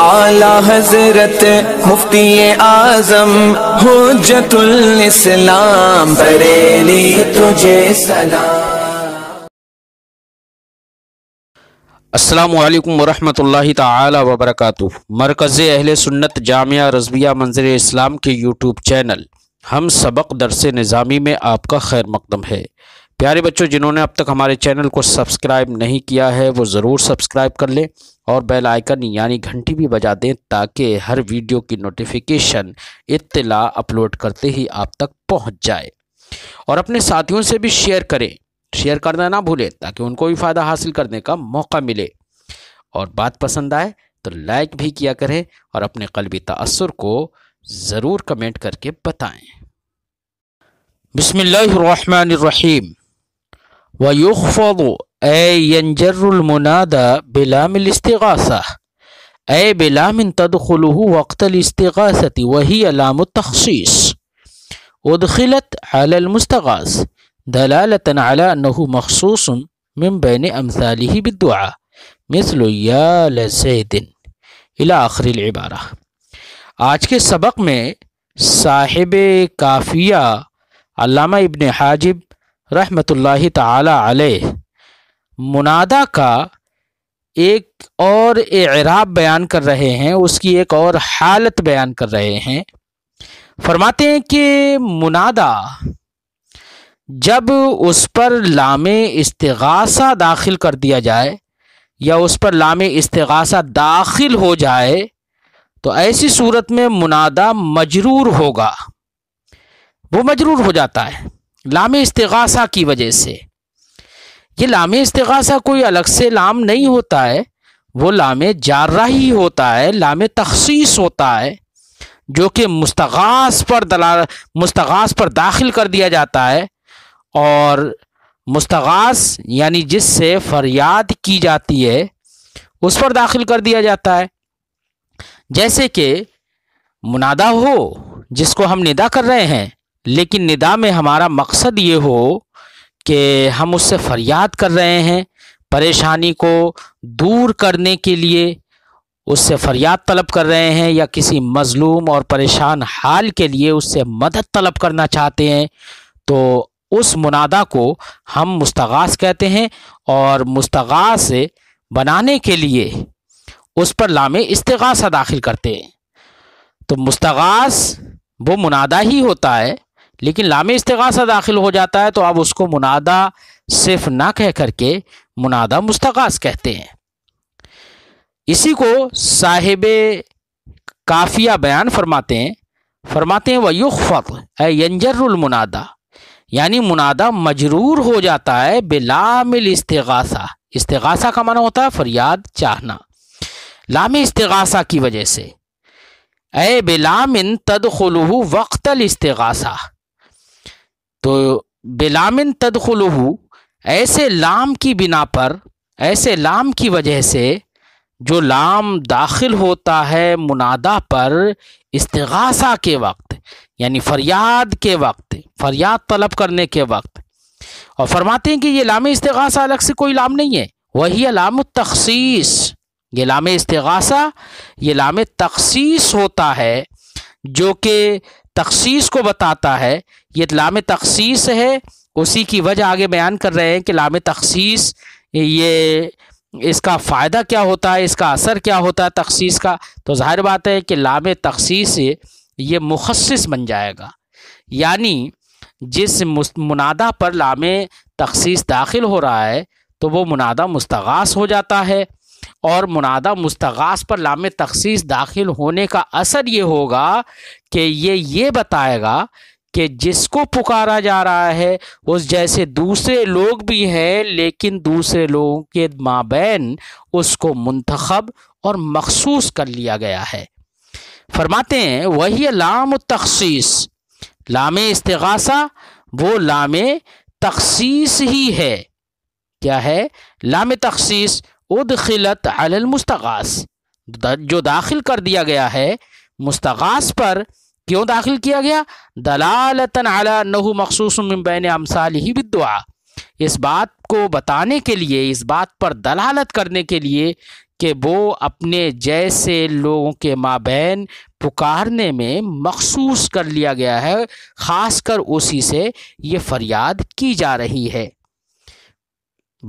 आला हजरत मुफ्ती आजम जतुल इस्लाम बरेली तुझे सलाम अस्सलाम वरहमतुल्लाहि ताला मरकज़ अहल सुन्नत जामिया रजबिया मंजर इस्लाम के यूट्यूब चैनल हम सबक दरस निज़ामी में आपका खैर मकदम है प्यारे बच्चों जिन्होंने अब तक हमारे चैनल को सब्सक्राइब नहीं किया है वो ज़रूर सब्सक्राइब कर लें और बेल आइकन यानी घंटी भी बजा दें ताकि हर वीडियो की नोटिफिकेशन इतला अपलोड करते ही आप तक पहुंच जाए और अपने साथियों से भी शेयर करें शेयर करना ना भूलें ताकि उनको भी फ़ायदा हासिल करने का मौका मिले और बात पसंद आए तो लाइक भी किया करें और अपने कलबी तसर को ज़रूर कमेंट करके बताएं बसमीम वयुफ़ एनजरमनादा बिलामिलस्तगासा ए बिलामिन तदखल वक्तलस्तगासती वही अलाम तखशीस उदखिलत अलमस्तगास दलालतन अला मखसूस मिम बैन अमसाली ही बिदुआ मिसल दिन इला आखिर इबारा आज के सबक में साहिब काफिया अलामा इबन हाजिब रहमतुल्लाह ताला अलैह मुनादा का एक और एराब बयान कर रहे हैं उसकी एक और हालत बयान कर रहे हैं फरमाते हैं कि मुनादा जब उस पर लाम इस्तगासा दाखिल कर दिया जाए या उस पर लाम इस्तगासा दाखिल हो जाए तो ऐसी सूरत में मुनादा मजरूर होगा वो मजरूर हो जाता है लाम इस्तगासा की वजह से ये लामे इस्तेगासा कोई अलग से लाम नहीं होता है वो लामे जारा ही होता है लामे तखसीस होता है जो कि मुस्तगास पर दला मुस्तगास पर दाखिल कर दिया जाता है और मुस्तगास यानी जिससे फरियाद की जाती है उस पर दाखिल कर दिया जाता है जैसे कि मुनादा हो जिसको हम निदा कर रहे हैं लेकिन निदा में हमारा मकसद ये हो कि हम उससे फरियाद कर रहे हैं परेशानी को दूर करने के लिए उससे फरियाद तलब कर रहे हैं या किसी मज़लूम और परेशान हाल के लिए उससे मदद तलब करना चाहते हैं तो उस मुनादा को हम मुस्तगास कहते हैं और मुस्तगास बनाने के लिए उस पर लामे इस्तगासा दाखिल करते हैं तो मुस्तगास वो मुनादा ही होता है लेकिन लाम इस्तासा दाखिल हो जाता है तो आप उसको मुनादा सिर्फ ना कह करके मुनादा मुस्तगास कहते हैं इसी को साहिब काफिया बयान फरमाते हैं फरमाते हैं वयुफ़त मुनादा यानी मुनादा मजरूर हो जाता है बिलामिल इस्तासा इस्तासा का माना होता है फरियाद चाहना लाम इस्तासा की वजह से ए बिलामिन तदखलू वक्तल इस्तासा तो बेलामिन तदखलहू ऐसे लाम की बिना पर ऐसे लाम की वजह से जो लाम दाखिल होता है मुनादा पर इस्तगासा के वक्त यानी फरियाद के वक्त फरियाद तलब करने के वक्त और फरमाते हैं कि ये लाम इस्तगासा अलग से कोई लाम नहीं है वही लाम तखसीस ये लाम इस्तगासा ये लाम तखसीस होता है जो कि तखसीस को बताता है ये लाम तखसीस है उसी की वजह आगे बयान कर रहे हैं कि लाम तखसीस ये इसका फ़ायदा क्या होता है इसका असर क्या होता है तखसीस का तो जाहिर बात है कि लाम तखसीस ये मुखस बन जाएगा यानी जिस मुनादा पर लाम तखसीस दाखिल हो रहा है तो वो मुनादा मुस्तगास हो जाता है और मुनादा मुस्तगास पर लाम तखसीस दाखिल होने का असर ये होगा कि ये ये बताएगा कि जिसको पुकारा जा रहा है उस जैसे दूसरे लोग भी हैं लेकिन दूसरे लोगों के माबेन उसको मंतखब और मखसूस कर लिया गया है फरमाते हैं वही लाम तखसीस लाम इसगासा वो लाम तखसीस ही है क्या है लाम तखसीस उदखिलत अल मुस्तगास जो दाखिल कर दिया गया है मुस्तगास पर क्यों दाखिल किया गया दलालतन अला नहु मखसूस बैन अमसाल ही विदुआ इस बात को बताने के लिए इस बात पर दलालत करने के लिए कि वो अपने जैसे लोगों के माबैन पुकारने में मखसूस कर लिया गया है ख़ास कर उसी से ये फरियाद की जा रही है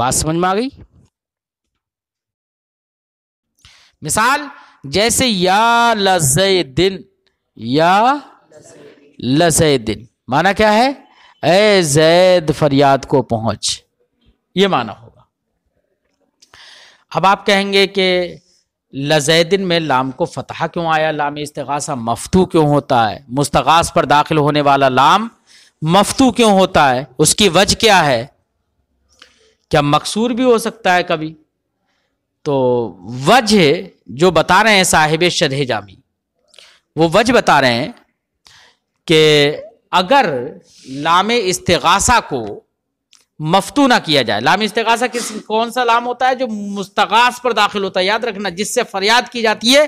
बात समझ में आ गई मिसाल जैसे या लजय दिन या लजय दिन माना क्या है ए जैद फरियाद को पहुंच ये माना होगा अब आप कहेंगे कि लजैदिन में लाम को फतहा क्यों आया लाम इस्तगासा मफतू क्यों होता है मुस्तगास पर दाखिल होने वाला लाम मफतू क्यों होता है उसकी वजह क्या है क्या मकसूर भी हो सकता है कभी तो वजह जो बता रहे हैं साहिब शरह जामी वो वजह बता रहे हैं कि अगर लाम इस्तेगासा को मफतू ना किया जाए लाम इस्तेगासा किस कौन सा लाम होता है जो मुस्तगास पर दाखिल होता है याद रखना जिससे फरियाद की जाती है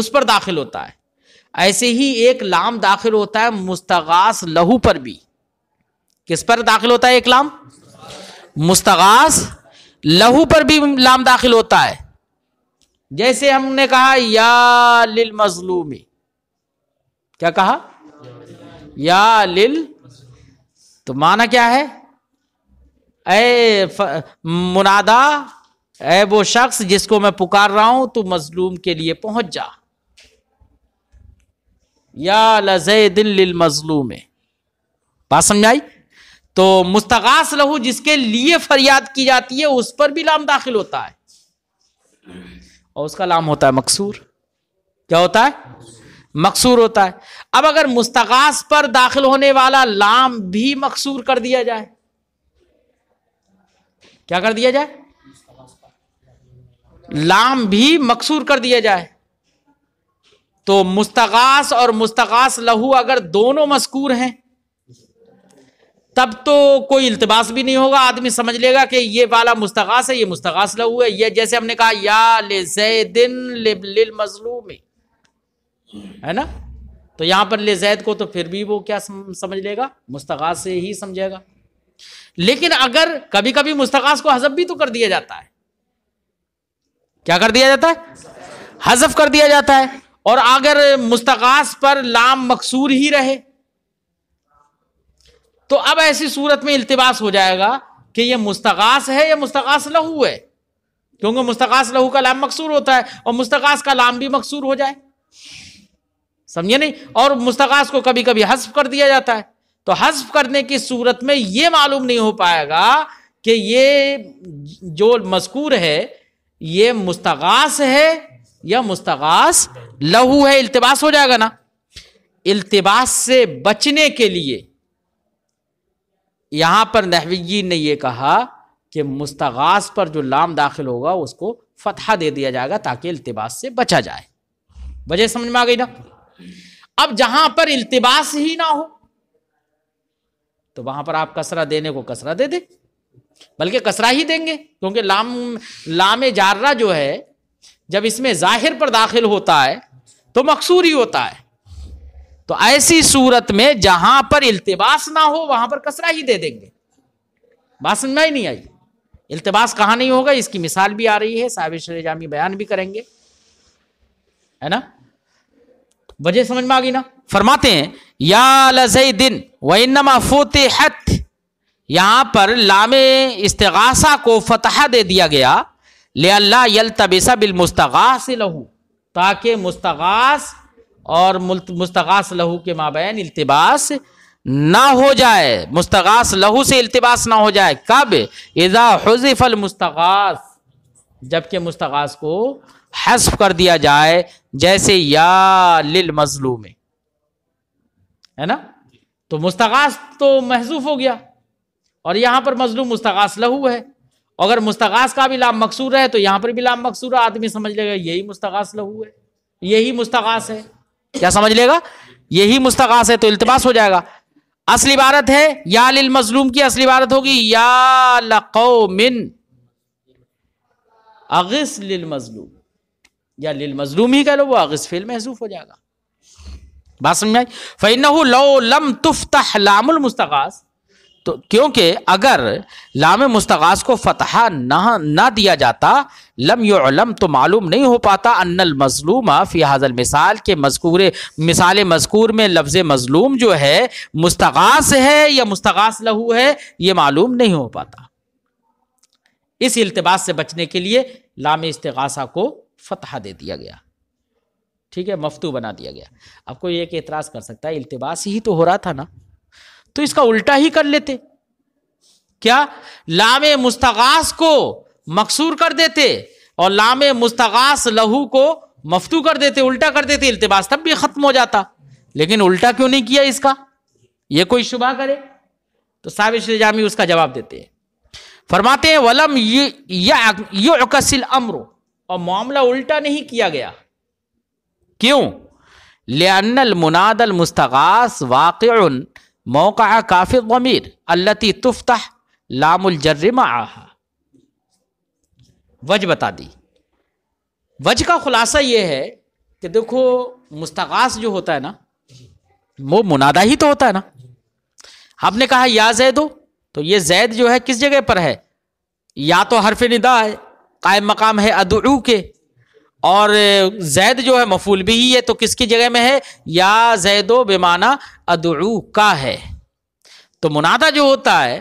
उस पर दाखिल होता है ऐसे ही एक लाम दाखिल होता है मुस्तगास लहू पर भी किस पर दाखिल होता है एक लाम मुस्तगास लहू पर भी लाम दाखिल होता है जैसे हमने कहा या लिल मजलूमी क्या कहा या लिल तो माना क्या है ए मुनादा ए वो शख्स जिसको मैं पुकार रहा हूं तू मजलूम के लिए पहुंच जा या लजय दिल लिल मजलूम बात समझाई तो मुस्तगास लहू जिसके लिए फरियाद की जाती है उस पर भी लाम दाखिल होता है और उसका लाम होता है मकसूर क्या होता है मकसूर होता है अब अगर मुस्तगास पर दाखिल होने वाला लाम भी मकसूर कर दिया जाए क्या कर दिया जाए लाम भी मकसूर कर दिया जाए तो मुस्तगास और मुस्तगास लहू अगर दोनों मस्कूर हैं तब तो कोई इल्तबास भी नहीं होगा आदमी समझ लेगा कि ये वाला मुस्तगास है ये मुस्तगास लहू है ये जैसे हमने कहा या ले जैदिन लिल मजलूम है ना तो यहां पर ले जैद को तो फिर भी वो क्या समझ लेगा मुस्तगास से ही समझेगा लेकिन अगर कभी कभी मुस्तगास को हजफ भी तो कर दिया जाता है क्या कर दिया जाता है हजफ कर दिया जाता है और अगर मुस्तगास पर लाम मकसूर ही रहे तो अब ऐसी सूरत में इल्तिबास हो जाएगा कि यह मुस्तगास है या मुस्तगास लहू है क्योंकि मुस्तगास लहू का लाम मकसूर होता है और मुस्तगास का लाम भी मकसूर हो जाए समझे नहीं और मुस्तगास को कभी कभी हजफ कर दिया जाता है तो हजफ करने की सूरत में यह मालूम नहीं हो पाएगा कि ये जो मस्कूर है ये मुस्तगास है या मुस्तगास लहू है इल्तिबास हो जाएगा ना इल्तबास से बचने के लिए यहाँ पर नहवी ने यह कहा कि मुस्तगास पर जो लाम दाखिल होगा उसको फतहा दे दिया जाएगा ताकि अल्तबास से बचा जाए वजह समझ में आ गई ना अब जहां पर अल्तबास ही ना हो तो वहां पर आप कसरा देने को कसरा दे दे बल्कि कसरा ही देंगे क्योंकि लाम लाम जार्रा जो है जब इसमें जाहिर पर दाखिल होता है तो मकसूर ही होता है तो ऐसी सूरत में जहां पर इल्तिबास ना हो वहां पर कसरा ही दे देंगे बात समझ में नहीं आई इल्तिबास कहां नहीं होगा इसकी मिसाल भी आ रही है साबिर जामी बयान भी करेंगे है ना वजह समझ में आ गई ना फरमाते हैं या लजई दिन वनमा फोतेहत यहाँ पर लामे इस्तगासा को फतह दे दिया गया ले अल्लाह यल तबिसा बिल मुस्तगास लहू ताकि मुस्तगास और मुस्तगास लहू के माबेन अल्तबास ना हो जाए मुस्तगास लहू से अल्तबास ना हो जाए कब इज़ा हज़िफ़ल मुस्तगास जबकि मुस्तगास को हस्फ कर दिया जाए जैसे या लिल मजलूम है ना तो मुस्तगास तो महसूफ हो गया और यहाँ पर मजलूम मुस्तगास लहू है अगर मुस्तगास का भी लाभ मकसूर है तो यहां पर भी लाभ मकसूर आदमी समझ लेगा यही मुस्तगास लहू है यही मुस्तगास है क्या समझ लेगा यही मुस्तकास है तो इल्तबास हो जाएगा असली इबारत है या लिल मजलूम की असली इबारत होगी या लकौमिन अगिस लिल मजलूम या लिल मजलूम ही कह लो वो अगिस फेल महसूफ हो जाएगा बात समझ आई फ़ैन लो लम तुफ लामुल मुस्तकास तो क्योंकि अगर लाम मुस्तगास को फतहा ना ना दिया जाता लम योलम तो मालूम नहीं हो पाता अन्नल मजलूम फ़ी हाजल मिसाल के मजकूर मिसाल मजकूर में लफ्ज़ मजलूम जो है मुस्तगास है या मुस्तगास लहू है ये मालूम नहीं हो पाता इस अल्तबास से बचने के लिए लाम इसतगासा को फतहा दे दिया गया ठीक है मफतू बना दिया गया आपको ये एक एतराज़ कर सकता है अल्तबास ही तो हो रहा था ना तो इसका उल्टा ही कर लेते क्या लामे मुस्तगास को मकसूर कर देते और लामे मुस्तगास लहू को मफतू कर देते उल्टा कर देते इल्तबास तब भी ख़त्म हो जाता लेकिन उल्टा क्यों नहीं किया इसका ये कोई शुबा करे तो साहिब जामी उसका जवाब देते हैं फरमाते हैं वलम युकसिल अमरो और मामला उल्टा नहीं किया गया क्यों लेअनल मुनादल मुस्तगास वाक़ मौका काफिर वमीर अल्लती तुफ्ता लामुलजर्रमा आहा वज बता दी वज का खुलासा यह है कि देखो मुस्तगास जो होता है ना वो मुनादा ही तो होता है ना हमने कहा या जैदो तो ये जैद जो है किस जगह पर है या तो हरफ निदा है कायम मकाम है अदरू के और जैद जो है मफूल भी ही है तो किसकी जगह में है या जैदो बेमाना अदरू का है तो मुनादा जो होता है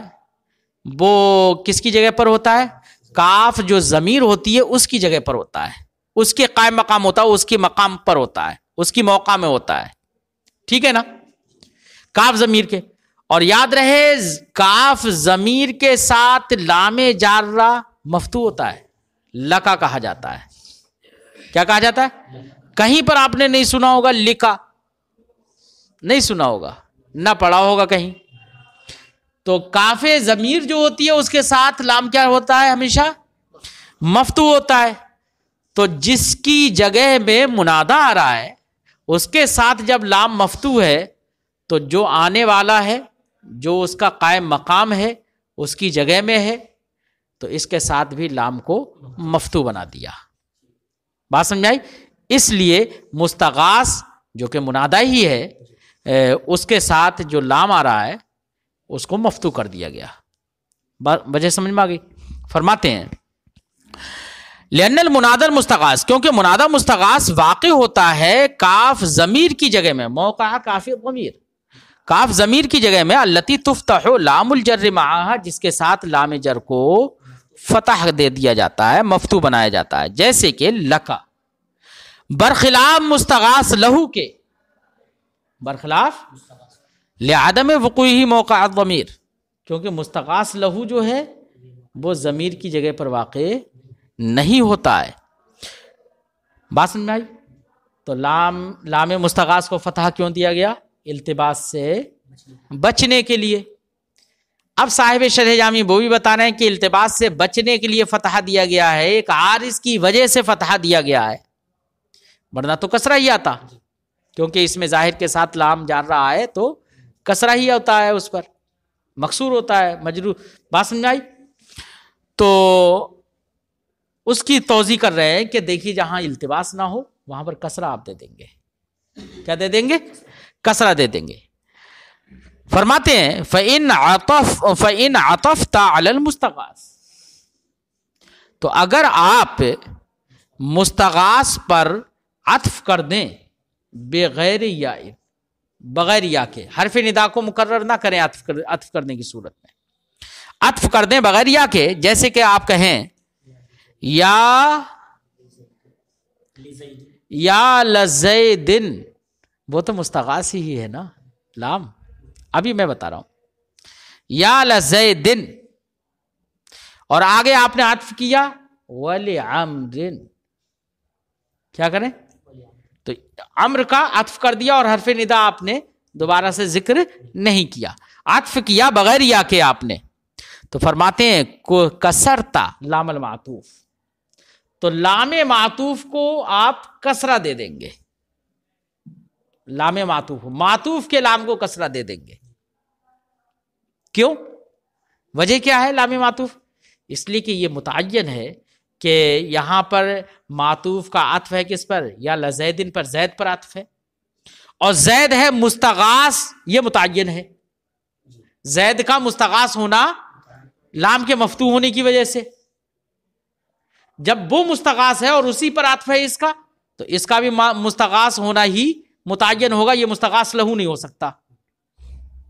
वो किसकी जगह पर होता है काफ जो ज़मीर होती है उसकी जगह पर होता है उसके कायम मकाम होता है उसके मकाम पर होता है उसकी मौका में होता है ठीक है ना काफ ज़मीर के और याद रहे काफ ज़मीर के साथ लामे जार्रा मफतू होता है लका कहा जाता है क्या कहा जाता है कहीं पर आपने नहीं सुना होगा लिखा नहीं सुना होगा ना पढ़ा होगा कहीं तो काफे जमीर जो होती है उसके साथ लाम क्या होता है हमेशा मफतू होता है तो जिसकी जगह में मुनादा आ रहा है उसके साथ जब लाम मफतू है तो जो आने वाला है जो उसका कायम मकाम है उसकी जगह में है तो इसके साथ भी लाम को मफतू बना दिया बात समझ आई इसलिए मुस्तगास जो कि मुनादा ही है उसके साथ जो लाम आ रहा है उसको मफतू कर दिया गया वजह समझ में आ गई फरमाते हैं लेनल मुनादर मुस्तगास क्योंकि मुनादा मुस्तगास वाक़ होता है काफ ज़मीर की जगह में मौका काफ़ी गमीर काफ ज़मीर की जगह में अल्लती तुफ्तः लामुल जर्र जिसके साथ लाम जर को फतह दे दिया जाता है मफतू बनाया जाता है जैसे कि लका बरखिलाफ मुस्तगास लहू के बरखिलाफ लियादम वकू ही मौका ज़मीर क्योंकि मुस्तगास लहू जो है वो ज़मीर की जगह पर वाक़ नहीं होता है बात समझ में आई तो लाम लाम मुस्तगास को फतह क्यों दिया गया इल्तबास से बचने के लिए अब साहिब शरजामी वो भी बता रहे हैं कि अल्तबास से बचने के लिए फतह दिया गया है एक आरिस की वजह से फतह दिया गया है वरना तो कसरा ही आता क्योंकि इसमें जाहिर के साथ लाम जा रहा है तो कसरा ही होता है उस पर मकसूर होता है मजरू बात समझाई तो उसकी तोजी कर रहे हैं कि देखिए जहां इल्तबास ना हो वहां पर कसरा आप दे देंगे क्या दे देंगे कसरा दे देंगे फरमाते हैं फिन आतफ फ़ैन आतफ ताल मुस्तगास तो अगर आप मुस्तगास पर अतफ कर दें बगैर या बगैर या के हरफ निदा को मुकर्र ना करें अतफ कर अतफ करने की सूरत में अतफ कर दें बगैर या के जैसे कि आप कहें या या लज दिन वो तो मुस्तगास ही है ना लाम अभी मैं बता रहा हूं या लजय दिन और आगे आपने आत्फ किया वले आमरिन क्या करें तो अम्र का आत्फ कर दिया और हरफ निदा आपने दोबारा से जिक्र नहीं किया आत्फ किया बगैर या के आपने तो फरमाते हैं को कसरता लामल मातूफ तो लाम मातूफ को आप कसरा दे देंगे लामे मातूफ मातूफ के लाम को कसरा दे देंगे क्यों वजह क्या है लामे मातूफ इसलिए कि ये मुतन है कि यहां पर मातूफ का आतफ है किस पर या लजैदिन पर जैद पर आतफ है और जैद है मुस्तगास ये मुतन है जैद का मुस्तगास होना लाम के मफतू होने की वजह से जब वो मुस्तगास है और उसी पर आतफ है इसका तो इसका भी मुस्तगास होना ही मुतन होगा ये मुस्तकास लहू नहीं हो सकता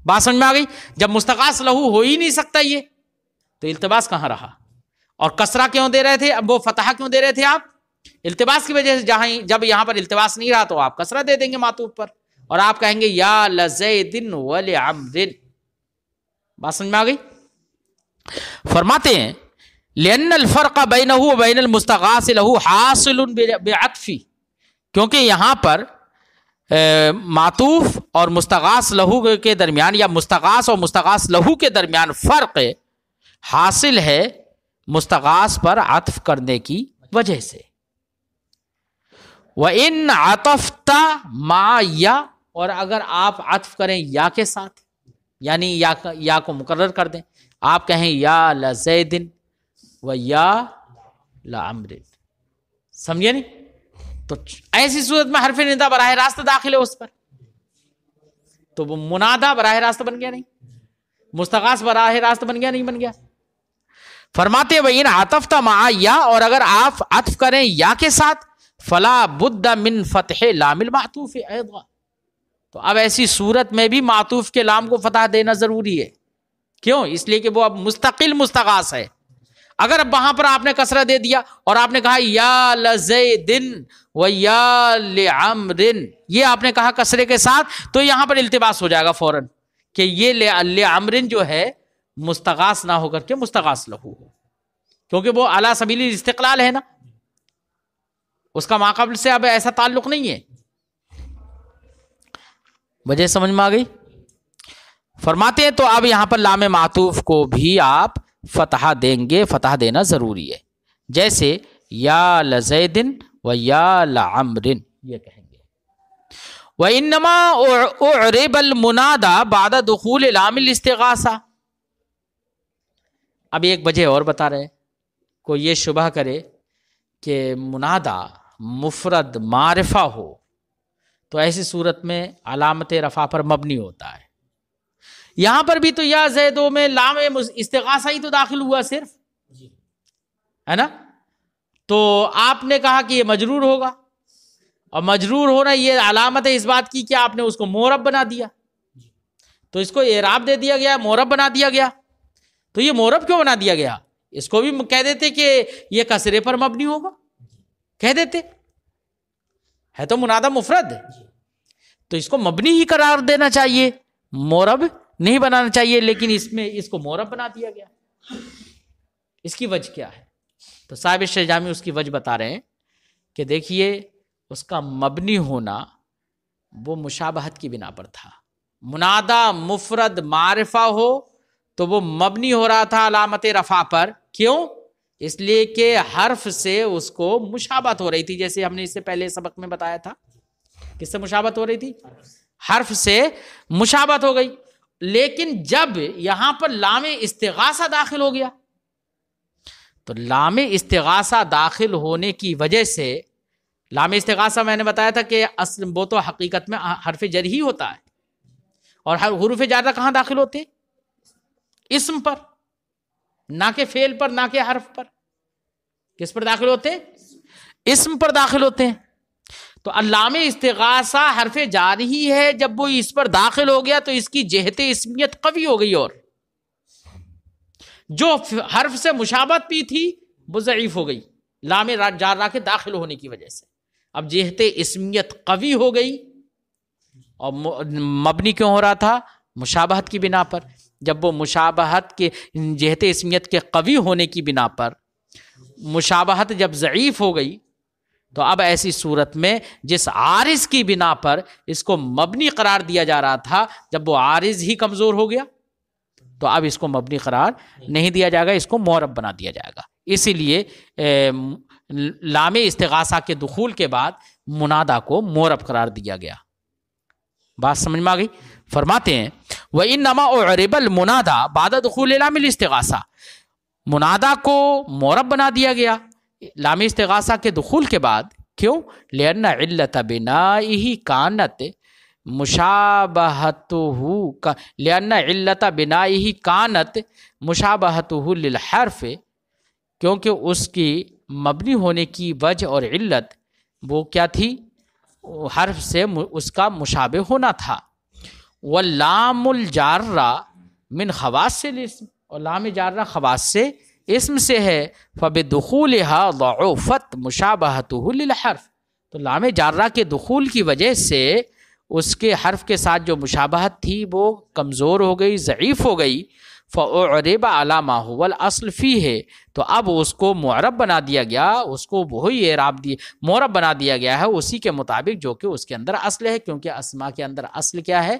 बात समझ में आ गई जब मुस्तकास लहू हो ही नहीं सकता ये तो इल्तबास कहां रहा और कसरा क्यों दे रहे थे अब वो फतह क्यों दे रहे थे आप इल्तबास की वजह से जहां जब यहां पर इल्तबास नहीं रहा तो आप कसरा दे देंगे मातूब पर और आप कहेंगे या लजैदिन वल आमदिन बात समझ में आ गई फरमाते हैं फर्का बैन बैन मुस्तकास लहू हासिल क्योंकि यहां पर मातूफ और मुस्तगास लहू के दरमियान या मुस्तगास और मुस्तगास लहू के दरमियान फ़र्क हासिल है मुस्तगास पर आतफ करने की वजह से व इन आतफता मा या और अगर आप आतफ करें या के साथ यानी या या को मुकर्र कर दें आप कहें या जैदिन व या लामरिन समझे नहीं तो ऐसी सूरत में हरफ निदा बरह रास्त दाखिल है उस पर तो वो मुनादा बरह रास्त बन गया नहीं मुस्तकास बरह रास्त बन गया नहीं बन गया फरमाते वही आतफ तमा या और अगर आप अतफ करें या के साथ फला बुद्ध मिन फतेह लामिल मातूफ तो अब ऐसी सूरत में भी मातूफ के लाम को फतह देना ज़रूरी है क्यों इसलिए कि वो अब मुस्तकिल मुस्तकास है अगर वहां पर आपने कसरा दे दिया और आपने कहा या लजैदिन व या लेमरिन ये आपने कहा कसरे के साथ तो यहां पर इल्तिबास हो जाएगा फौरन कि ये ले अमरिन जो है मुस्तगास ना होकर के मुस्तगास लहू हो क्योंकि वो अला सबीली इस्तलाल है ना उसका माकबल से अब ऐसा ताल्लुक नहीं है वजह समझ में आ गई फरमाते हैं तो अब यहां पर लामे मातूफ को भी आप फतहा देंगे फतह देना ज़रूरी है जैसे या लजैदिन व या लमरिन ये कहेंगे व इनमा उबल मुनादा बाद दखूल लामिल इस्तगासा अब एक वजह और बता रहे कोई ये शुबह करे कि मुनादा मुफरद मारफा हो तो ऐसी सूरत में अलामत रफ़ा पर मबनी होता है यहां पर भी तो या जैदो में लाम इस्तेगासा ही तो दाखिल हुआ सिर्फ है ना तो आपने कहा कि ये मजरूर होगा और मजरूर होना ये अलामत है इस बात की कि आपने उसको मोरब बना दिया तो इसको एराब दे दिया गया मोरब बना दिया गया तो ये मोरब क्यों बना दिया गया इसको भी कह देते कि ये कसरे पर मबनी होगा कह देते है तो मुनादा मुफरद तो इसको मबनी ही करार देना चाहिए मोरब नहीं बनाना चाहिए लेकिन इसमें इसको मोरब बना दिया गया इसकी वजह क्या है तो साहिब शेजामी उसकी वजह बता रहे हैं कि देखिए उसका मबनी होना वो मुशाबहत की बिना पर था मुनादा मुफरद मारफा हो तो वो मबनी हो रहा था अलामत रफ़ा पर क्यों इसलिए कि हर्फ से उसको मुशाबत हो रही थी जैसे हमने इससे पहले सबक में बताया था किससे मुशाबत हो रही थी हर्फ से मुशाबत हो गई लेकिन जब यहां पर लाम इस्तेगासा दाखिल हो गया तो लाम इस्तेगासा दाखिल होने की वजह से लाम इस्तेगासा मैंने बताया था कि असल वो तो हकीकत में हरफ जर ही होता है और हर हरूफ ज्यादा कहां दाखिल होते इसम पर ना के फेल पर ना के हर्फ पर किस पर दाखिल होते इसम पर दाखिल होते हैं तो अल्लाम इस्तगासा हरफ जारी ही है जब वो इस पर दाखिल हो गया तो इसकी जहत इसमियत कवी हो गई और जो हर्फ से मुशाबत भी थी वो ज़यीफ़ हो गई लाम जारा के दाखिल होने की वजह से अब जहत इसमियत कवी हो गई और मबनी क्यों हो रहा था मुशाबहत की बिना पर जब वो मुशाबहत के जहत इसमियत के कवी होने की बिना पर मुशाबहत जब ज़यीफ़ हो गई तो अब ऐसी सूरत में जिस आरिज की बिना पर इसको मबनी करार दिया जा रहा था जब वो आरिज ही कमज़ोर हो गया तो अब इसको मबनी करार नहीं दिया जाएगा इसको मौरब बना दिया जाएगा इसीलिए लामे इस्तगासा के दखूल के बाद मुनादा को मौरब करार दिया गया बात समझ में आ गई फरमाते हैं वह इन नमा और अरेबल मुनादा बाद दखूल लामिल मुनादा को मौरब बना दिया गया लामी इसतगासा के दखूल के बाद क्यों लेना इल्लत ही कानत मुशाबहत का लेन बिना ही कानत मुशाबहत हरफ क्योंकि उसकी मबनी होने की वजह और इल्लत वो क्या थी हर्फ से उसका मुशाबे होना था व जार्रा मिन खवास से और लाम जार्रा खवास से इसम से है फ़ब दखूल फ़त मुशाबहतहरफ तो लाम जारा के दखूल की वजह से उसके हर्फ के साथ जो मुशाबहत थी वो कमज़ोर हो गई ज़यीफ़ हो गई फ़रेबा माहौल असल असलफ़ी है तो अब उसको मरब बना दिया गया उसको वही एराब दिए मौरब बना दिया गया है उसी के मुताबिक जो कि उसके अंदर असल है क्योंकि असमा के अंदर असल क्या है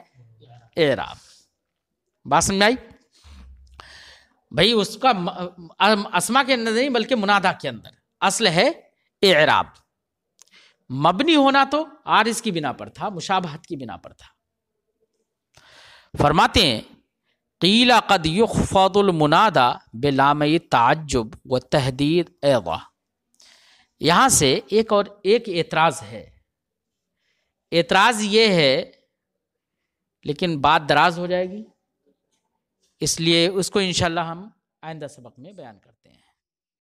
एराब बात समझ आई भाई उसका असमा के अंदर नहीं बल्कि मुनादा के अंदर असल है एराब मबनी होना तो आरिस की बिना पर था मुशाबहत की बिना पर था फरमाते हैं कीला कद मुनादा बेलाम ताजुब व तहदीद एवा यहां से एक और एक एतराज़ है एतराज़ ये है लेकिन बात दराज हो जाएगी इसलिए उसको इन हम आइंदा सबक में बयान करते हैं